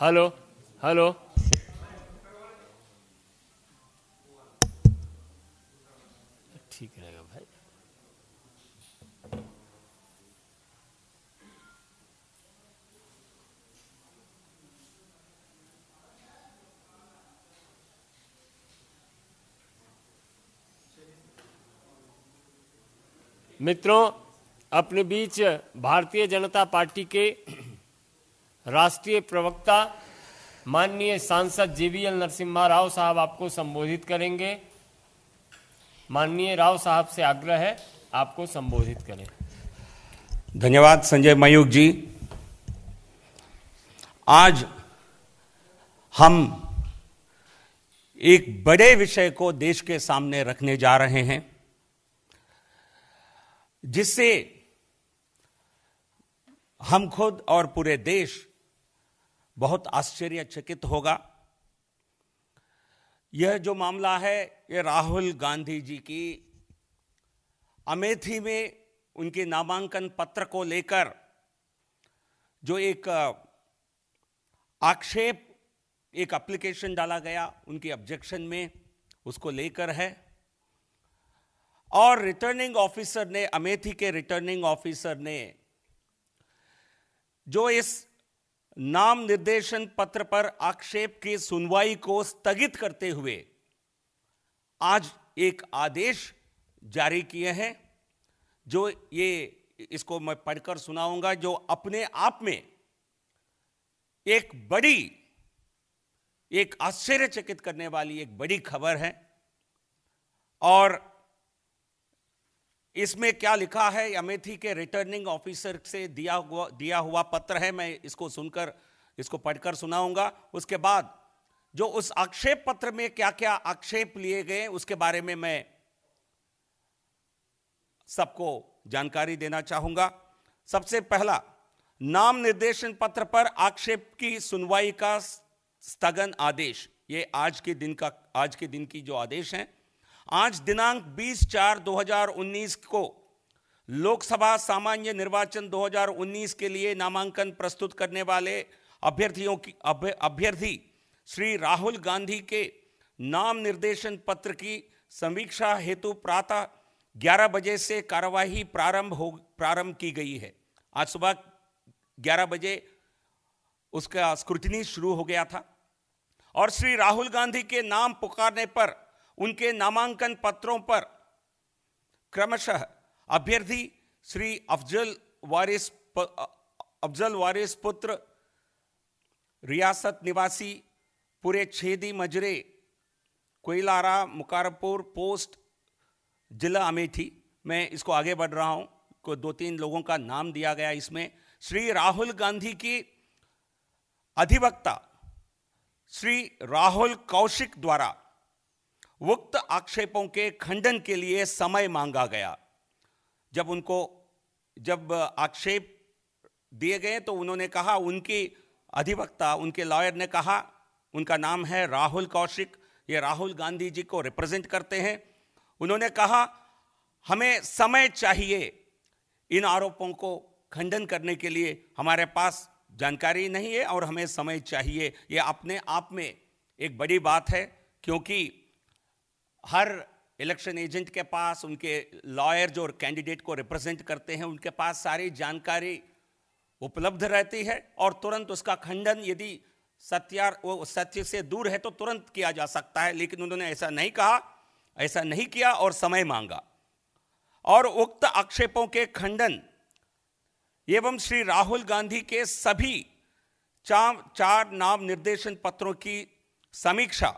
Hello hello ठीक रहेगा भाई मित्रों अपने बीच भारतीय जनता पार्टी के राष्ट्रीय प्रवक्ता माननीय सांसद जीवीएल नरसिम्हा राव साहब आपको संबोधित करेंगे माननीय राव साहब से आग्रह है आपको संबोधित करें धन्यवाद संजय मयूख जी आज हम एक बड़े विषय को देश के सामने रखने जा रहे हैं जिससे हम खुद और पूरे देश बहुत आश्चर्यचकित होगा यह जो मामला है ये राहुल गांधी जी की अमेठी में उनके नामांकन पत्र को लेकर जो एक आक्षेप एक एप्लीकेशन डाला गया उनके ऑब्जेक्शन में उसको लेकर है और रिटर्निंग ऑफिसर ने अमेठी के रिटर्निंग ऑफिसर ने जो इस नाम निर्देशन पत्र पर आक्षेप की सुनवाई को स्थगित करते हुए आज एक आदेश जारी किए हैं जो ये इसको मैं पढ़कर सुनाऊंगा जो अपने आप में एक बड़ी एक आश्चर्यचकित करने वाली एक बड़ी खबर है और इसमें क्या लिखा है अमेठी के रिटर्निंग ऑफिसर से दिया हुआ दिया हुआ पत्र है मैं इसको सुनकर इसको पढ़कर सुनाऊंगा उसके बाद जो उस आक्षेप पत्र में क्या क्या आक्षेप लिए गए उसके बारे में मैं सबको जानकारी देना चाहूंगा सबसे पहला नाम निर्देशन पत्र पर आक्षेप की सुनवाई का स्थगन आदेश ये आज के दिन का आज के दिन की जो आदेश है आज दिनांक 20 चार 2019 को लोकसभा सामान्य निर्वाचन 2019 के लिए नामांकन प्रस्तुत करने वाले अभ्यर्थियों की अभ्यर्थी श्री राहुल गांधी के नाम निर्देशन पत्र की समीक्षा हेतु प्रातः 11 बजे से कार्यवाही प्रारंभ हो प्रारंभ की गई है आज सुबह 11 बजे उसका स्क्रूटनी शुरू हो गया था और श्री राहुल गांधी के नाम पुकारने पर उनके नामांकन पत्रों पर क्रमशः अभ्यर्थी श्री अफजल वारिस अफजल वारिस पुत्र रियासत निवासी पूरे छेदी मजरे कोयलारा मुकारपुर पोस्ट जिला अमेठी मैं इसको आगे बढ़ रहा हूँ को दो तीन लोगों का नाम दिया गया इसमें श्री राहुल गांधी की अधिवक्ता श्री राहुल कौशिक द्वारा उक्त आक्षेपों के खंडन के लिए समय मांगा गया जब उनको जब आक्षेप दिए गए तो उन्होंने कहा उनकी अधिवक्ता उनके लॉयर ने कहा उनका नाम है राहुल कौशिक ये राहुल गांधी जी को रिप्रेजेंट करते हैं उन्होंने कहा हमें समय चाहिए इन आरोपों को खंडन करने के लिए हमारे पास जानकारी नहीं है और हमें समय चाहिए ये अपने आप में एक बड़ी बात है क्योंकि हर इलेक्शन एजेंट के पास उनके लॉयर जो कैंडिडेट को रिप्रेजेंट करते हैं उनके पास सारी जानकारी उपलब्ध रहती है और तुरंत उसका खंडन यदि सत्यार वो सत्य से दूर है तो तुरंत किया जा सकता है लेकिन उन्होंने ऐसा नहीं कहा ऐसा नहीं किया और समय मांगा और उक्त आक्षेपों के खंडन एवं श्री राहुल गांधी के सभी चार चार नाम निर्देशन पत्रों की समीक्षा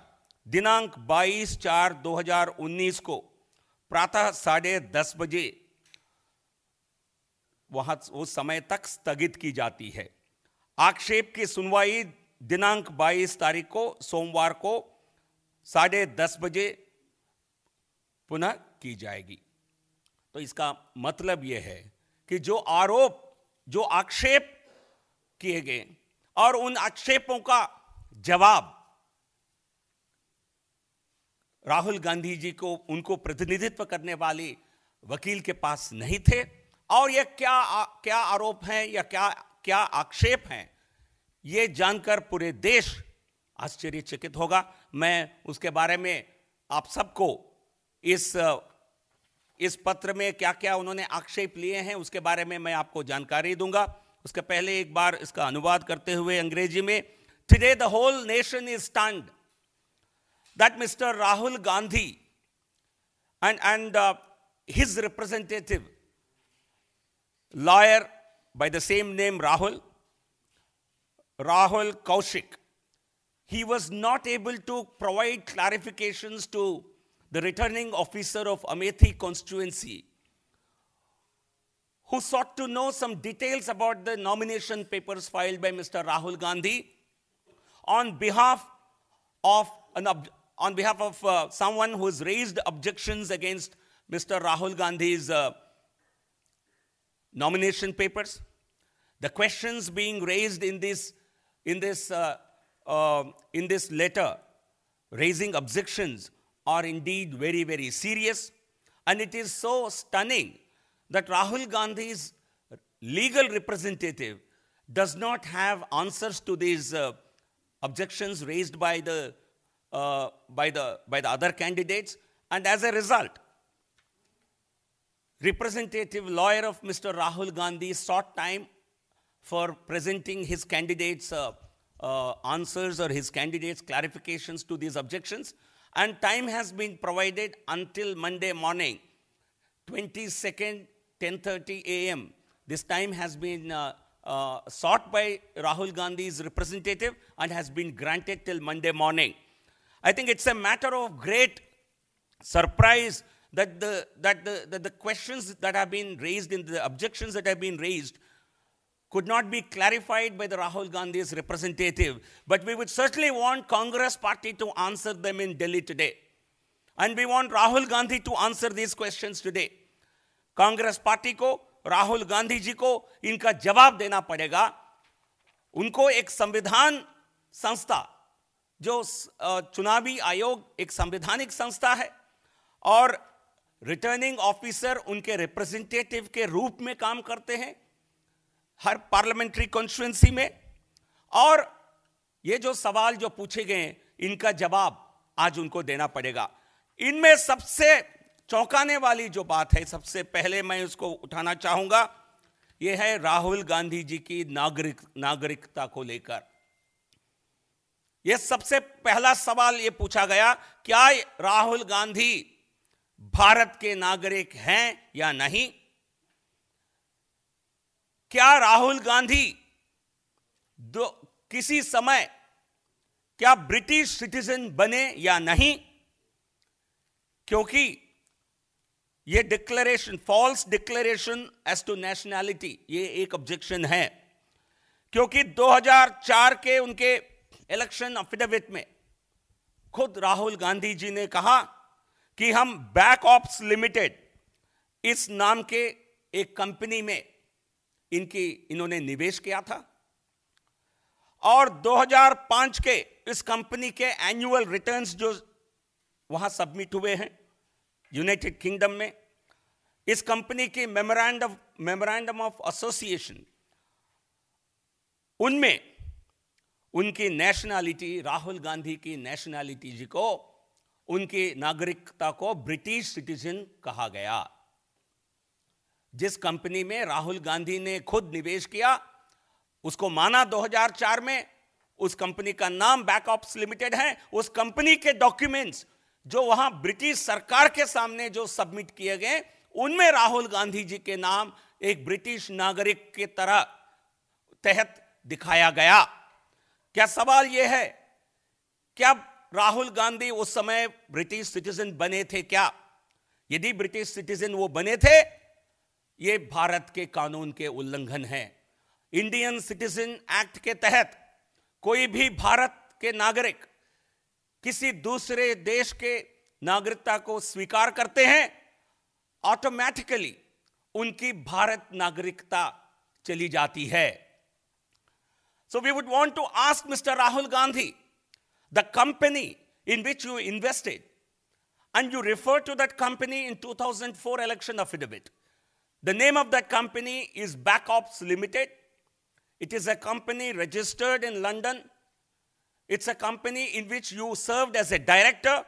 दिनांक 22 चार 2019 को प्रातः साढ़े दस बजे वहां उस समय तक स्थगित की जाती है आक्षेप की सुनवाई दिनांक 22 तारीख को सोमवार को साढ़े दस बजे पुनः की जाएगी तो इसका मतलब यह है कि जो आरोप जो आक्षेप किए गए और उन आक्षेपों का जवाब राहुल गांधी जी को उनको प्रतिनिधित्व करने वाली वकील के पास नहीं थे और यह क्या आ, क्या आरोप हैं या क्या क्या आक्षेप हैं ये जानकर पूरे देश आश्चर्यचकित होगा मैं उसके बारे में आप सबको इस इस पत्र में क्या क्या उन्होंने आक्षेप लिए हैं उसके बारे में मैं आपको जानकारी दूंगा उसके पहले एक बार इसका अनुवाद करते हुए अंग्रेजी में today the whole nation is stand that Mr. Rahul Gandhi and, and uh, his representative, lawyer by the same name Rahul, Rahul Kaushik, he was not able to provide clarifications to the returning officer of Amethi constituency, who sought to know some details about the nomination papers filed by Mr. Rahul Gandhi on behalf of an on behalf of uh, someone who has raised objections against Mr. Rahul Gandhi's uh, nomination papers. The questions being raised in this, in this, uh, uh, in this letter, raising objections, are indeed very, very serious. And it is so stunning that Rahul Gandhi's legal representative does not have answers to these uh, objections raised by the uh, by, the, by the other candidates. And as a result, representative lawyer of Mr. Rahul Gandhi sought time for presenting his candidates' uh, uh, answers or his candidates' clarifications to these objections. And time has been provided until Monday morning, 22nd, 10.30 a.m. This time has been uh, uh, sought by Rahul Gandhi's representative and has been granted till Monday morning. I think it's a matter of great surprise that the, that the, that the questions that have been raised and the objections that have been raised could not be clarified by the Rahul Gandhi's representative. But we would certainly want Congress party to answer them in Delhi today. And we want Rahul Gandhi to answer these questions today. Congress Party ko Rahul Gandhi ji ko inka jawab dena padega. Unko ek samvidhan संस्था जो चुनावी आयोग एक संवैधानिक संस्था है और returning officer उनके रिप्रेजेंटेटिव के रूप में काम करते हैं हर पार्लियामेंट्री कॉन्स्टिट्युएंसी में और ये जो सवाल जो पूछे गए इनका जवाब आज उनको देना पड़ेगा इनमें सबसे चौंकाने वाली जो बात है सबसे पहले मैं उसको उठाना चाहूंगा यह है राहुल गांधी जी की नागरिक नागरिकता को लेकर यह सबसे पहला सवाल यह पूछा गया क्या राहुल गांधी भारत के नागरिक हैं या नहीं क्या राहुल गांधी दो किसी समय क्या ब्रिटिश सिटीजन बने या नहीं क्योंकि ये declaration false declaration as to nationality ये एक ऑब्जेक्शन है क्योंकि 2004 के उनके इलेक्शन अफिडेविट में खुद राहुल गांधी जी ने कहा कि हम बैक ऑप्स लिमिटेड इस नाम के एक कंपनी में इनकी इन्होंने निवेश किया था और 2005 के इस कंपनी के एनुअल रिटर्न्स जो वहां सबमिट हुए हैं यूनाइटेड किंगडम में इस कंपनी के मेमोरेंडम मेमोरेंडम ऑफ एसोसिएशन उनमें उनकी नेशनैलिटी राहुल गांधी की नेशनैलिटी जी को उनकी नागरिकता को ब्रिटिश सिटीजन कहा गया जिस कंपनी में राहुल गांधी ने खुद निवेश किया उसको माना 2004 में उस कंपनी का नाम ऑप्स लिमिटेड है उस कंपनी के डॉक्यूमेंट्स जो वहां ब्रिटिश सरकार के सामने जो सबमिट किए गए उनमें राहुल गांधी जी के नाम एक ब्रिटिश नागरिक के तरह तहत दिखाया गया क्या सवाल यह है क्या राहुल गांधी उस समय ब्रिटिश सिटीजन बने थे क्या यदि ब्रिटिश सिटीजन वो बने थे ये भारत के कानून के उल्लंघन है इंडियन सिटीजन एक्ट के तहत कोई भी भारत के नागरिक किसी दूसरे देश के नागरिकता को स्वीकार करते हैं ऑटोमेटिकली उनकी भारत नागरिकता चली जाती है So we would want to ask Mr. Rahul Gandhi, the company in which you invested, and you refer to that company in 2004 election affidavit. The name of that company is Backops Limited. It is a company registered in London. It's a company in which you served as a director.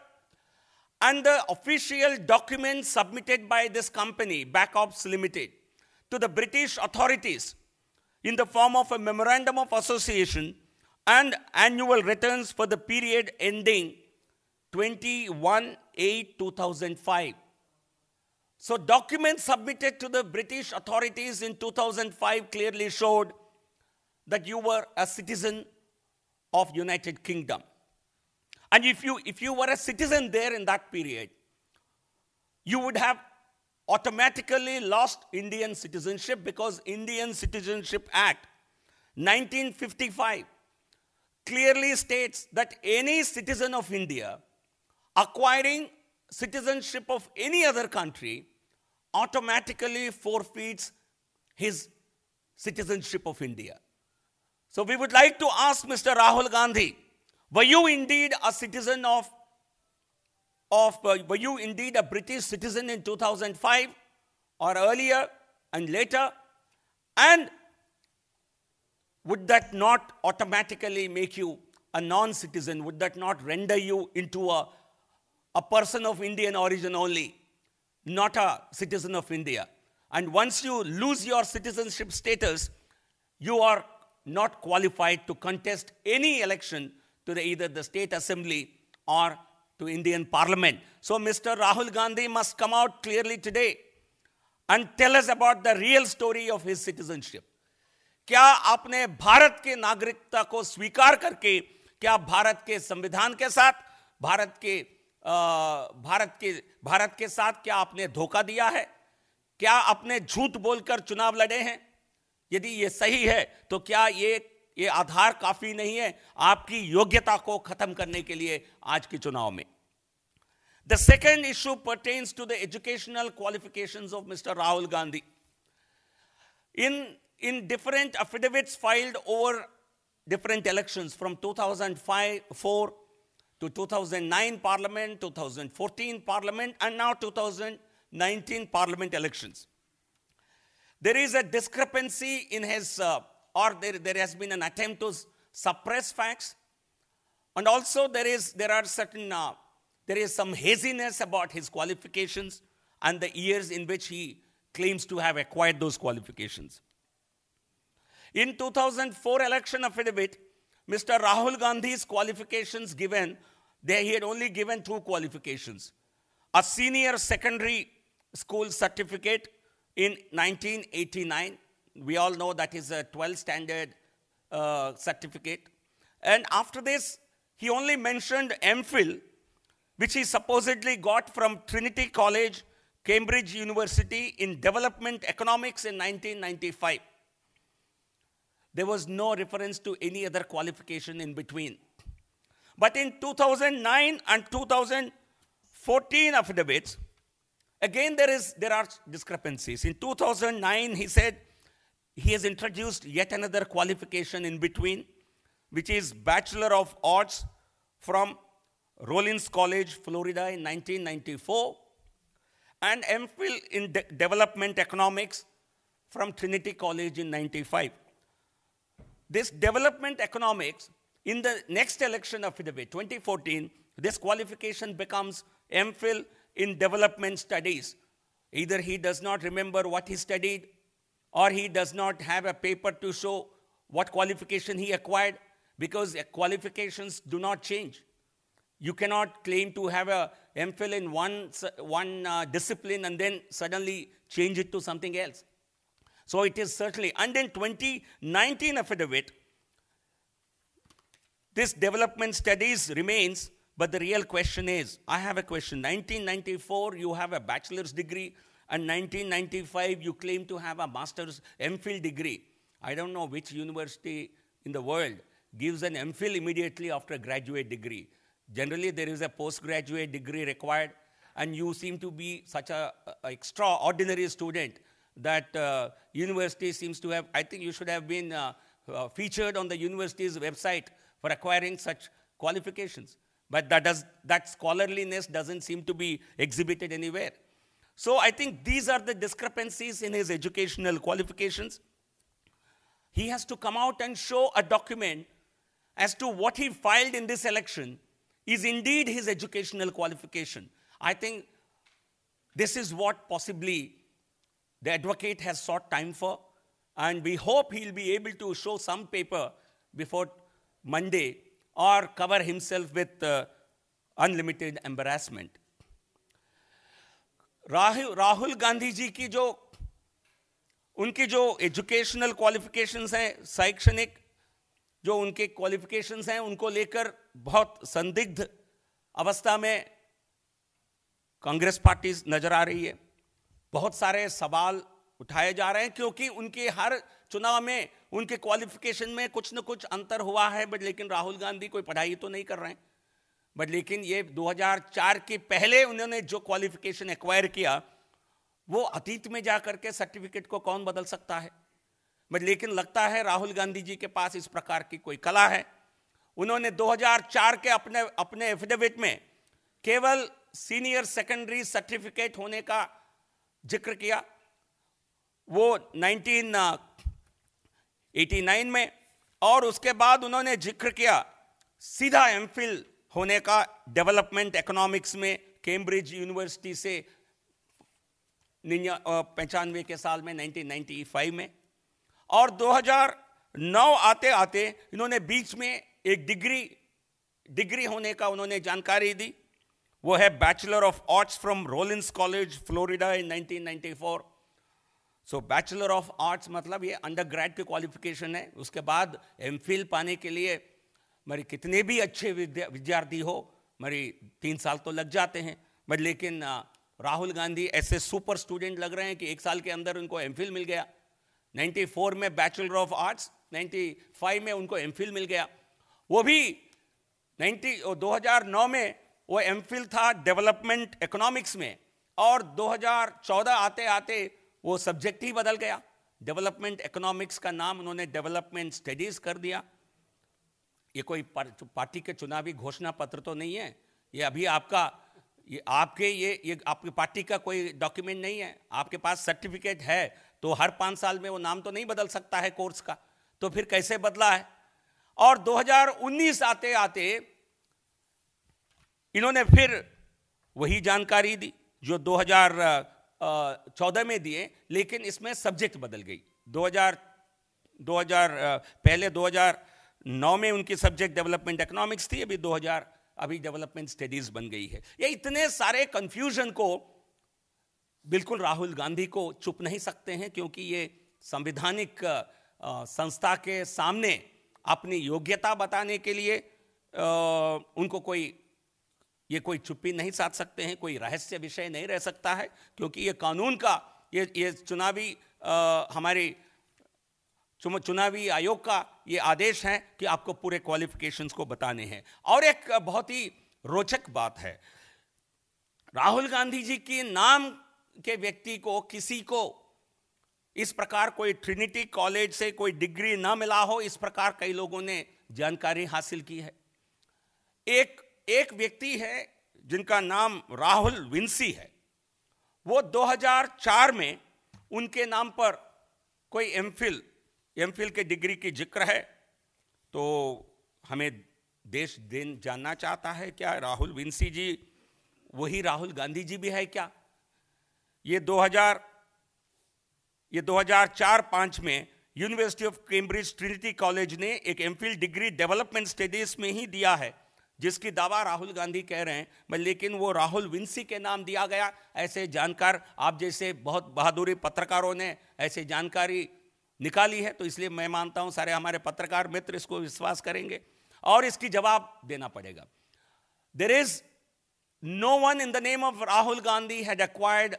And the official documents submitted by this company, Backops Limited, to the British authorities in the form of a memorandum of association and annual returns for the period ending 21 8 2005. So, documents submitted to the British authorities in 2005 clearly showed that you were a citizen of United Kingdom. And if you, if you were a citizen there in that period, you would have automatically lost Indian citizenship because Indian Citizenship Act 1955 clearly states that any citizen of India acquiring citizenship of any other country automatically forfeits his citizenship of India. So we would like to ask Mr. Rahul Gandhi, were you indeed a citizen of of uh, were you indeed a British citizen in 2005 or earlier and later? And would that not automatically make you a non citizen? Would that not render you into a, a person of Indian origin only, not a citizen of India? And once you lose your citizenship status, you are not qualified to contest any election to the, either the state assembly or to Indian Parliament. So Mr. Rahul Gandhi must come out clearly today and tell us about the real story of his citizenship. kya aapne bharat के nagrikta ko swikar karke kya bharat ke samvidhan ke sath bharat ke bharat ke bharat ke sath kya aapne dhoka diya hai kya aapne jhoot bolkar chunav lade hain यदि ये सही है तो क्या ये ये आधार काफी नहीं है आपकी योग्यता को खत्म करने के लिए आज के चुनाव में the second issue pertains to the educational qualification of mister Rahul Gandhi in in different affidavits filed over different election from two thousand five four to two thousand nine parliament two thousand fourteen parliament and now two thousand nineteen parliament election there is a discrepancy in his or there, there has been an attempt to suppress facts. And also there is there are certain uh, there is some haziness about his qualifications and the years in which he claims to have acquired those qualifications. In 2004 election affidavit, Mr. Rahul Gandhi's qualifications given, there he had only given two qualifications. A senior secondary school certificate in 1989 we all know that is a 12 standard uh, certificate. And after this, he only mentioned MPhil, which he supposedly got from Trinity College, Cambridge University in development economics in 1995. There was no reference to any other qualification in between. But in 2009 and 2014 affidavits, again there, is, there are discrepancies. In 2009, he said he has introduced yet another qualification in between, which is Bachelor of Arts from Rollins College, Florida in 1994, and MPhil in De Development Economics from Trinity College in 95. This development economics, in the next election of FIDABE, 2014, this qualification becomes MPhil in development studies. Either he does not remember what he studied or he does not have a paper to show what qualification he acquired because qualifications do not change. You cannot claim to have a MPhil in one, one uh, discipline and then suddenly change it to something else. So it is certainly. And in 2019 affidavit, this development studies remains, but the real question is I have a question. 1994, you have a bachelor's degree, and 1995 you claim to have a master's MPhil degree. I don't know which university in the world gives an MPhil immediately after a graduate degree. Generally, there is a postgraduate degree required, and you seem to be such an extraordinary student that uh, university seems to have, I think you should have been uh, uh, featured on the university's website for acquiring such qualifications. But that, does, that scholarliness doesn't seem to be exhibited anywhere. So I think these are the discrepancies in his educational qualifications. He has to come out and show a document as to what he filed in this election is indeed his educational qualification. I think this is what possibly the advocate has sought time for, and we hope he'll be able to show some paper before Monday or cover himself with uh, unlimited embarrassment. Rahul Rahul Gandhi ji की जो उनकी जो educational qualifications हैं शैक्षणिक जो उनके qualifications हैं उनको लेकर बहुत संदिग्ध अवस्था में कांग्रेस पार्टी नजर आ रही है बहुत सारे सवाल उठाए जा रहे हैं क्योंकि उनके हर चुनाव में उनके क्वालिफिकेशन में कुछ न कुछ अंतर हुआ है बट लेकिन राहुल गांधी कोई पढ़ाई तो नहीं कर रहे हैं बट लेकिन ये 2004 के पहले उन्होंने जो क्वालिफिकेशन एक्वायर किया वो अतीत में जा करके सर्टिफिकेट को कौन बदल सकता है बट लेकिन लगता है राहुल गांधी जी के पास इस प्रकार की कोई कला है उन्होंने 2004 के अपने अपने एफिडेविट में केवल सीनियर सेकेंडरी सर्टिफिकेट होने का जिक्र किया वो 1989 में और उसके बाद उन्होंने जिक्र किया सीधा एमफिल होने का डेवलपमेंट इकोनॉमिक्स में कैम्ब्रिज यूनिवर्सिटी से पचानवे के साल में 1995 में और 2009 आते आते इन्होंने बीच में एक डिग्री डिग्री होने का उन्होंने जानकारी दी वो है bachelor of arts from Rollins College Florida in 1994 so bachelor of arts मतलब ये अंडर ग्रेड की क्वालिफिकेशन है उसके बाद एम पाने के लिए मेरे कितने भी अच्छे विद्या विद्यार्थी हो मेरी तीन साल तो लग जाते हैं बट लेकिन राहुल गांधी ऐसे सुपर स्टूडेंट लग रहे हैं कि एक साल के अंदर उनको एम मिल गया 94 में बैचलर ऑफ आर्ट्स 95 में उनको एम मिल गया वो भी 90 2009 में वो एम था डेवलपमेंट इकोनॉमिक्स में और 2014 आते आते वो सब्जेक्ट ही बदल गया डेवलपमेंट इकोनॉमिक्स का नाम उन्होंने डेवलपमेंट स्टडीज़ कर दिया ये कोई पार्टी के चुनावी घोषणा पत्र तो नहीं है ये अभी आपका ये आपके ये ये आपकी पार्टी का कोई डॉक्यूमेंट नहीं है आपके पास सर्टिफिकेट है तो हर पाँच साल में वो नाम तो नहीं बदल सकता है कोर्स का तो फिर कैसे बदला है और 2019 आते आते इन्होंने फिर वही जानकारी दी जो 2014 में दिए लेकिन इसमें सब्जेक्ट बदल गई 2000 2000 पहले नौ में उनकी सब्जेक्ट डेवलपमेंट इकोनॉमिक्स थी अभी 2000 अभी डेवलपमेंट स्टडीज बन गई है ये इतने सारे कंफ्यूजन को बिल्कुल राहुल गांधी को चुप नहीं सकते हैं क्योंकि ये संविधानिक संस्था के सामने अपनी योग्यता बताने के लिए उनको कोई ये कोई चुप्पी नहीं साध सकते हैं कोई रहस्य विषय नहीं रह सकता है क्योंकि ये कानून का ये ये चुनावी हमारी चुनावी आयोग का ये आदेश है कि आपको पूरे क्वालिफिकेशंस को बताने हैं और एक बहुत ही रोचक बात है राहुल गांधी जी के नाम के व्यक्ति को किसी को इस प्रकार कोई ट्रिनिटी कॉलेज से कोई डिग्री ना मिला हो इस प्रकार कई लोगों ने जानकारी हासिल की है एक एक व्यक्ति है जिनका नाम राहुल विंसी है वो 2004 में उनके नाम पर कोई एमफिल एम के डिग्री की जिक्र है तो हमें देश दिन जानना चाहता है क्या राहुल विंसी जी वही राहुल गांधी जी भी है क्या ये 2000 ये 2004-5 में University of Cambridge Trinity College ने एक एम डिग्री डेवलपमेंट स्टडीज में ही दिया है जिसकी दावा राहुल गांधी कह रहे हैं मैं लेकिन वो राहुल विंसी के नाम दिया गया ऐसे जानकार आप जैसे बहुत बहादुरी पत्रकारों ने ऐसे जानकारी निकाली है तो इसलिए मैं मानता हूं सारे हमारे पत्रकार मित्र इसको विश्वास करेंगे और इसकी जवाब देना पड़ेगा there is no one in the name of Rahul Gandhi had acquired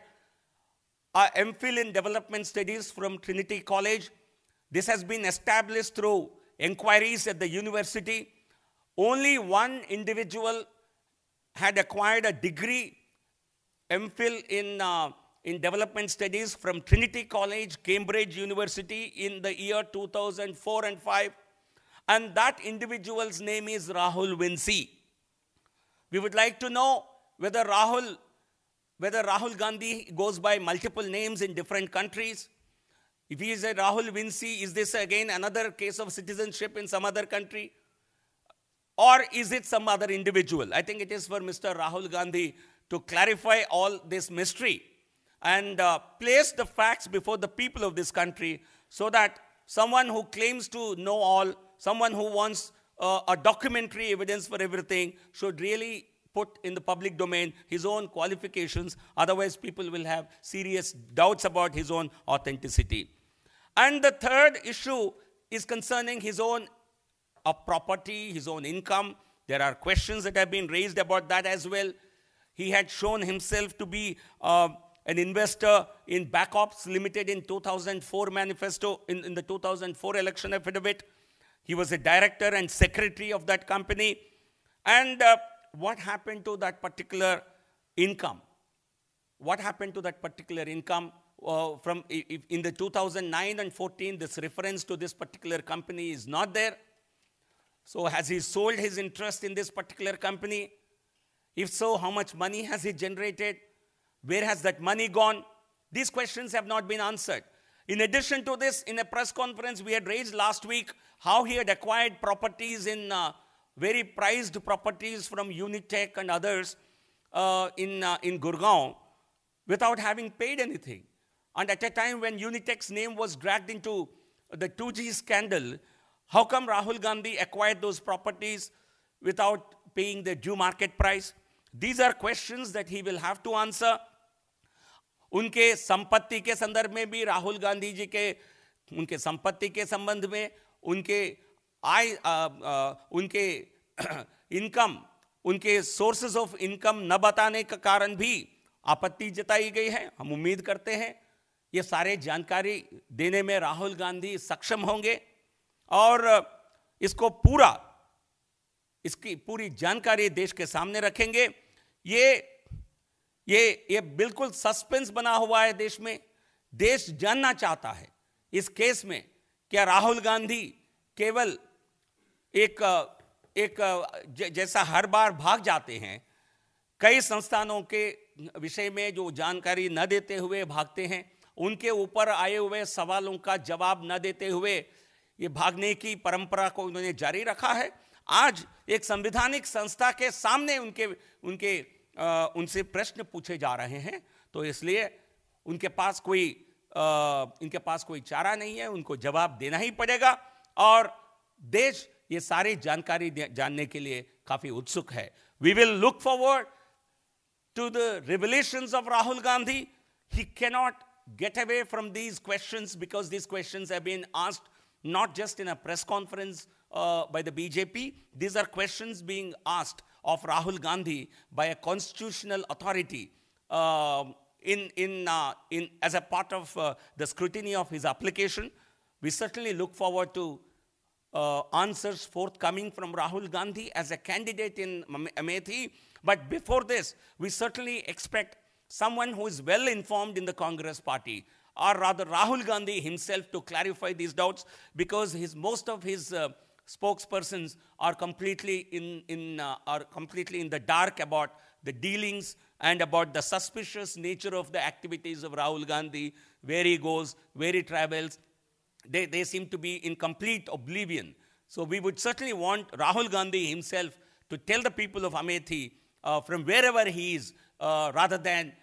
M Phil in development studies from Trinity College this has been establish through inquiries at the university only one individual had acquired a degree M Phil in in development studies from Trinity College, Cambridge University in the year 2004 and 5. And that individual's name is Rahul Vinci. We would like to know whether Rahul, whether Rahul Gandhi goes by multiple names in different countries. If he is a Rahul Vinci, is this again another case of citizenship in some other country? Or is it some other individual? I think it is for Mr. Rahul Gandhi to clarify all this mystery and uh, place the facts before the people of this country so that someone who claims to know all, someone who wants uh, a documentary evidence for everything, should really put in the public domain his own qualifications. Otherwise, people will have serious doubts about his own authenticity. And the third issue is concerning his own uh, property, his own income. There are questions that have been raised about that as well. He had shown himself to be uh, an investor in Backops Limited in 2004 manifesto, in, in the 2004 election affidavit. He was a director and secretary of that company. And uh, what happened to that particular income? What happened to that particular income? Uh, from in the 2009 and 14, this reference to this particular company is not there. So has he sold his interest in this particular company? If so, how much money has he generated? Where has that money gone? These questions have not been answered. In addition to this, in a press conference we had raised last week, how he had acquired properties in uh, very prized properties from Unitech and others uh, in, uh, in Gurgaon without having paid anything. And at a time when Unitech's name was dragged into the 2G scandal, how come Rahul Gandhi acquired those properties without paying the due market price? These are question that he will have to answer उनके संपत्ति के संदर्भ में भी राहुल गांधी जी के उनके संपत्ति के संबंध में उनके आय उनके इनकम उनके सोर्सेज ऑफ इनकम न बताने का कारण भी आपत्ति जताई गई है हम उम्मीद करते हैं ये सारे जानकारी देने में राहुल गांधी सक्षम होंगे और इसको पूरा इसकी पूरी जानकारी देश के सामने रखेंगे ये ये ये बिल्कुल सस्पेंस बना हुआ है देश में देश जानना चाहता है इस केस में क्या राहुल गांधी केवल एक एक जैसा हर बार भाग जाते हैं कई संस्थानों के विषय में जो जानकारी न देते हुए भागते हैं उनके ऊपर आए हुए सवालों का जवाब न देते हुए ये भागने की परंपरा को उन्होंने जारी रखा है आज एक संवैधानिक संस्था के सामने उनके उनके उनसे प्रश्न पूछे जा रहे हैं तो इसलिए उनके पास कोई इनके पास कोई चारा नहीं है उनको जवाब देना ही पड़ेगा और देश ये सारी जानकारी जानने के लिए काफी उत्सुक है we will look forward to the revolution of Rahul Gandhi he can not get away from these question because these question asked not just in a press conference by the BJP these are question being asked of Rahul Gandhi by a constitutional authority uh, in, in, uh, in, as a part of uh, the scrutiny of his application. We certainly look forward to uh, answers forthcoming from Rahul Gandhi as a candidate in Amethi. But before this, we certainly expect someone who is well informed in the Congress party, or rather Rahul Gandhi himself to clarify these doubts because his, most of his uh, spokespersons are completely in, in, uh, are completely in the dark about the dealings and about the suspicious nature of the activities of Rahul Gandhi, where he goes, where he travels. They, they seem to be in complete oblivion. So we would certainly want Rahul Gandhi himself to tell the people of Amethi uh, from wherever he is, uh, rather than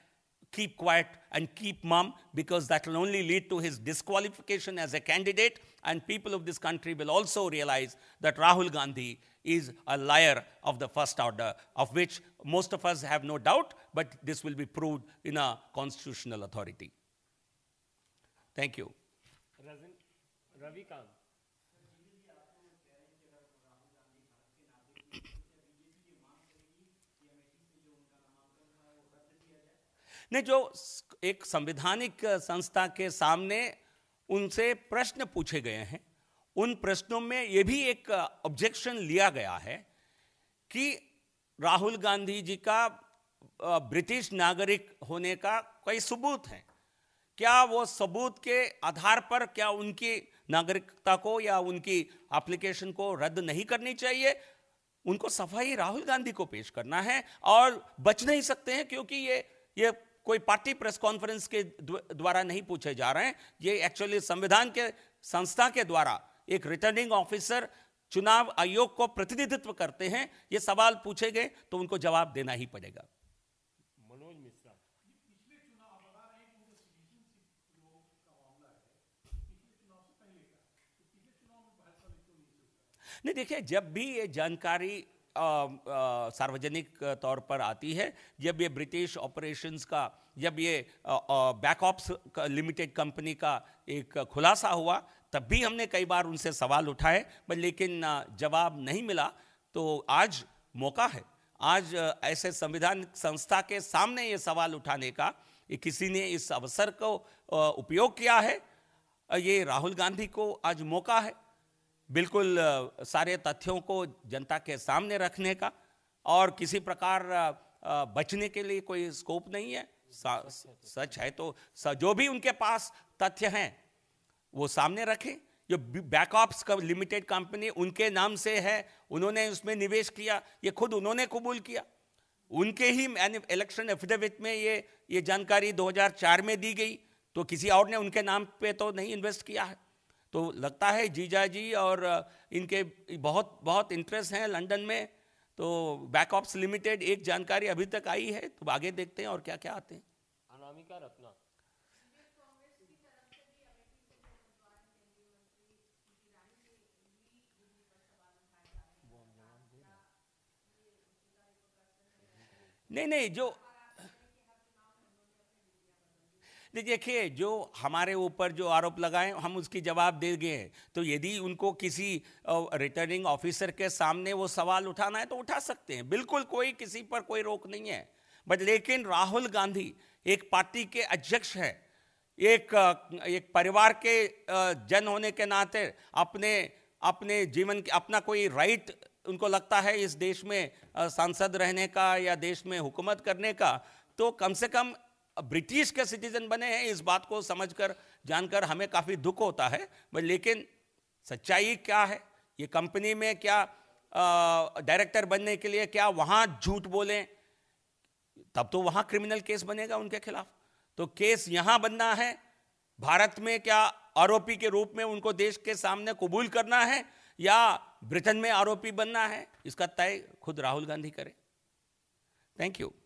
keep quiet and keep mum because that will only lead to his disqualification as a candidate and people of this country will also realize that Rahul Gandhi is a liar of the first order of which most of us have no doubt but this will be proved in a constitutional authority. Thank you. ने जो एक संविधानिक संस्था के सामने उनसे प्रश्न पूछे गए हैं उन प्रश्नों में ये भी एक ऑब्जेक्शन लिया गया है कि राहुल गांधी जी का ब्रिटिश नागरिक होने का कई सबूत है क्या वो सबूत के आधार पर क्या उनकी नागरिकता को या उनकी एप्लीकेशन को रद्द नहीं करनी चाहिए उनको सफाई राहुल गांधी को पेश करना है और बच नहीं सकते हैं क्योंकि ये ये कोई पार्टी प्रेस कॉन्फ्रेंस के द्वारा नहीं पूछे जा रहे हैं ये एक्चुअली संविधान के संस्था के द्वारा एक रिटर्निंग ऑफिसर चुनाव आयोग को प्रतिनिधित्व करते हैं ये सवाल पूछे गए तो उनको जवाब देना ही पड़ेगा मनोज मिश्रा तो नहीं देखिए जब भी ये जानकारी सार्वजनिक तौर पर आती है जब ये ब्रिटिश ऑपरेशंस का जब ये बैकऑप्स लिमिटेड कंपनी का एक खुलासा हुआ तब भी हमने कई बार उनसे सवाल उठाए पर लेकिन जवाब नहीं मिला तो आज मौका है आज ऐसे संविधान संस्था के सामने ये सवाल उठाने का किसी ने इस अवसर को उपयोग किया है ये राहुल गांधी को आज मौका है बिल्कुल सारे तथ्यों को जनता के सामने रखने का और किसी प्रकार बचने के लिए कोई स्कोप नहीं है सच है तो जो भी उनके पास तथ्य हैं वो सामने रखें जो बैकऑप्स का लिमिटेड कंपनी उनके नाम से है उन्होंने उसमें निवेश किया ये खुद उन्होंने कबूल किया उनके ही इलेक्शन एफिडेविट में ये ये जानकारी 2004 में दी गई तो किसी और ने उनके नाम पे तो नहीं इन्वेस्ट किया है तो लगता है जीजा जी और इनके बहुत बहुत इंटरेस्ट हैं लंदन में तो बैक ऑप्स लिमिटेड एक जानकारी अभी तक आई है तो आगे देखते हैं और क्या क्या आते हैं अनामिका रत्ना नहीं नहीं जो देखिए जो हमारे ऊपर जो आरोप लगाए हम उसकी जवाब दे गए हैं तो यदि उनको किसी रिटर्निंग ऑफिसर के सामने वो सवाल उठाना है तो उठा सकते हैं बिल्कुल कोई किसी पर कोई रोक नहीं है बट लेकिन राहुल गांधी एक पार्टी के अध्यक्ष है एक एक परिवार के जन होने के नाते अपने अपने जीवन अपना कोई राइट उनको लगता है इस देश में सांसद रहने का या देश में हुकूमत करने का तो कम से कम ब्रिटिश के सिटीजन बने हैं इस बात को समझकर जानकर हमें काफ़ी दुख होता है बट लेकिन सच्चाई क्या है ये कंपनी में क्या डायरेक्टर बनने के लिए क्या वहाँ झूठ बोलें तब तो वहाँ क्रिमिनल केस बनेगा उनके खिलाफ तो केस यहाँ बनना है भारत में क्या आरोपी के रूप में उनको देश के सामने कबूल करना है या ब्रिटेन में आरोपी बनना है इसका तय खुद राहुल गांधी करें थैंक यू